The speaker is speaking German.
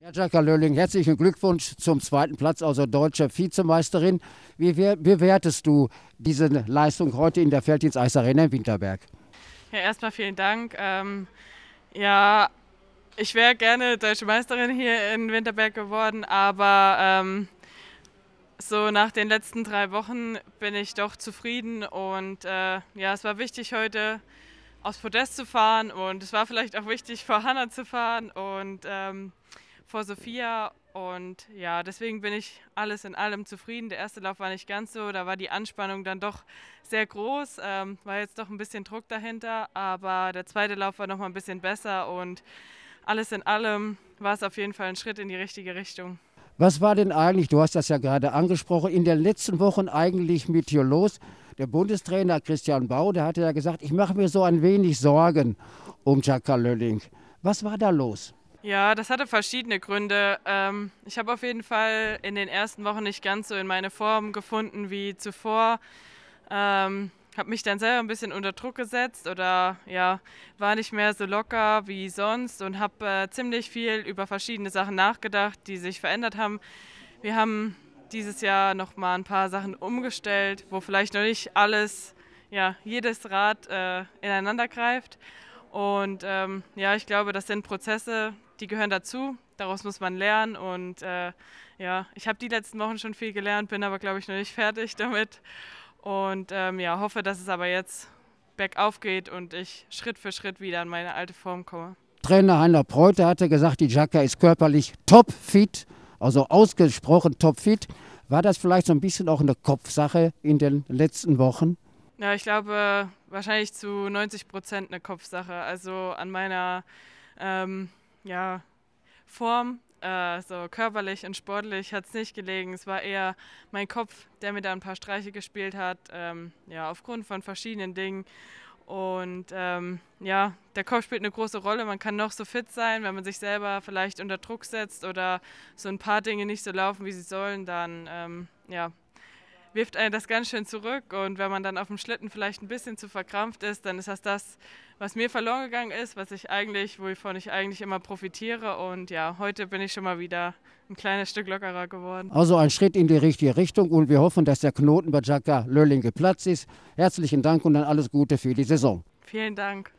Herr Jacka Löhling, herzlichen Glückwunsch zum zweiten Platz, also deutsche Vizemeisterin. Wie bewertest du diese Leistung heute in der Felddienst-Eisarena in Winterberg? Ja, erstmal vielen Dank. Ähm, ja, ich wäre gerne deutsche Meisterin hier in Winterberg geworden, aber ähm, so nach den letzten drei Wochen bin ich doch zufrieden und äh, ja, es war wichtig heute aufs Podest zu fahren und es war vielleicht auch wichtig vor Hanna zu fahren und ähm, vor Sophia. Und ja, deswegen bin ich alles in allem zufrieden. Der erste Lauf war nicht ganz so, da war die Anspannung dann doch sehr groß, ähm, war jetzt doch ein bisschen Druck dahinter, aber der zweite Lauf war noch mal ein bisschen besser und alles in allem war es auf jeden Fall ein Schritt in die richtige Richtung. Was war denn eigentlich, du hast das ja gerade angesprochen, in den letzten Wochen eigentlich mit dir los? Der Bundestrainer Christian Bau, der hatte ja gesagt, ich mache mir so ein wenig Sorgen um Chaka Lölling. Was war da los? Ja, das hatte verschiedene Gründe. Ähm, ich habe auf jeden Fall in den ersten Wochen nicht ganz so in meine Form gefunden wie zuvor. Ähm, habe mich dann selber ein bisschen unter Druck gesetzt oder ja, war nicht mehr so locker wie sonst und habe äh, ziemlich viel über verschiedene Sachen nachgedacht, die sich verändert haben. Wir haben dieses Jahr noch mal ein paar Sachen umgestellt, wo vielleicht noch nicht alles, ja, jedes Rad äh, ineinander greift. Und ähm, ja, ich glaube, das sind Prozesse, die gehören dazu. Daraus muss man lernen und äh, ja, ich habe die letzten Wochen schon viel gelernt, bin aber glaube ich noch nicht fertig damit und ähm, ja, hoffe, dass es aber jetzt bergauf geht und ich Schritt für Schritt wieder an meine alte Form komme. Trainer Heiner Preuter hatte gesagt, die Jacke ist körperlich topfit, also ausgesprochen topfit. War das vielleicht so ein bisschen auch eine Kopfsache in den letzten Wochen? Ja, ich glaube wahrscheinlich zu 90 Prozent eine Kopfsache. Also an meiner ähm, ja, Form, äh, so körperlich und sportlich hat es nicht gelegen. Es war eher mein Kopf, der mir da ein paar Streiche gespielt hat, ähm, ja, aufgrund von verschiedenen Dingen. Und ähm, ja, der Kopf spielt eine große Rolle. Man kann noch so fit sein, wenn man sich selber vielleicht unter Druck setzt oder so ein paar Dinge nicht so laufen, wie sie sollen, dann ähm, ja, wirft einen das ganz schön zurück. Und wenn man dann auf dem Schlitten vielleicht ein bisschen zu verkrampft ist, dann ist das das, was mir verloren gegangen ist, was ich eigentlich, wovon ich eigentlich immer profitiere. Und ja, heute bin ich schon mal wieder ein kleines Stück lockerer geworden. Also ein Schritt in die richtige Richtung und wir hoffen, dass der Knoten bei Jaka Lölling geplatzt ist. Herzlichen Dank und dann alles Gute für die Saison. Vielen Dank.